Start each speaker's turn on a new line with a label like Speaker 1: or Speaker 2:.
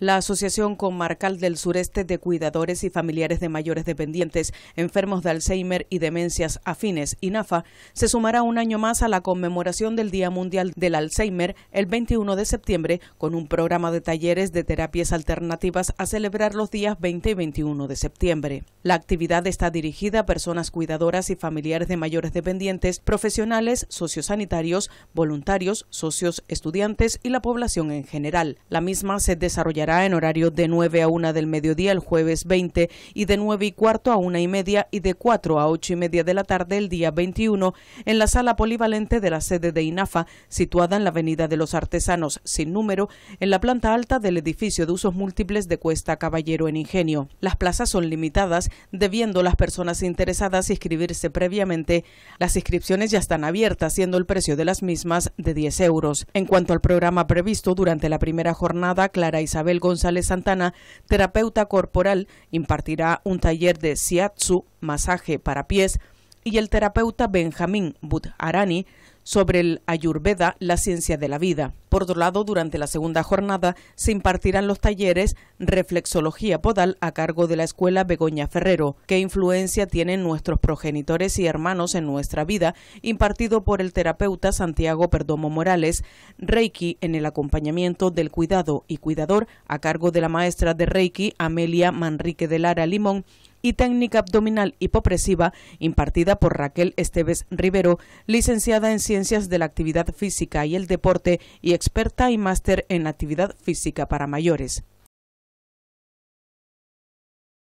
Speaker 1: La Asociación Comarcal del Sureste de Cuidadores y Familiares de Mayores Dependientes, Enfermos de Alzheimer y Demencias Afines, INAFA, se sumará un año más a la conmemoración del Día Mundial del Alzheimer el 21 de septiembre con un programa de talleres de terapias alternativas a celebrar los días 20 y 21 de septiembre. La actividad está dirigida a personas cuidadoras y familiares de mayores dependientes, profesionales, sociosanitarios, voluntarios, socios estudiantes y la población en general. La misma se desarrollará en horario de 9 a 1 del mediodía el jueves 20 y de 9 y cuarto a 1 y media y de 4 a 8 y media de la tarde el día 21 en la sala polivalente de la sede de INAFA, situada en la Avenida de los Artesanos, sin número, en la planta alta del edificio de usos múltiples de Cuesta Caballero en Ingenio. Las plazas son limitadas, debiendo las personas interesadas inscribirse previamente. Las inscripciones ya están abiertas, siendo el precio de las mismas de 10 euros. En cuanto al programa previsto durante la primera jornada, Clara Isabel González Santana, terapeuta corporal, impartirá un taller de siatsu, masaje para pies, y el terapeuta Benjamín Budharani sobre el Ayurveda, la ciencia de la vida. Por otro lado, durante la segunda jornada se impartirán los talleres Reflexología Podal a cargo de la Escuela Begoña Ferrero, qué influencia tienen nuestros progenitores y hermanos en nuestra vida, impartido por el terapeuta Santiago Perdomo Morales, Reiki en el acompañamiento del cuidado y cuidador a cargo de la maestra de Reiki Amelia Manrique de Lara Limón, y técnica abdominal hipopresiva impartida por Raquel Esteves Rivero, licenciada en Ciencias de la Actividad Física y el Deporte y experta y máster en Actividad Física para mayores.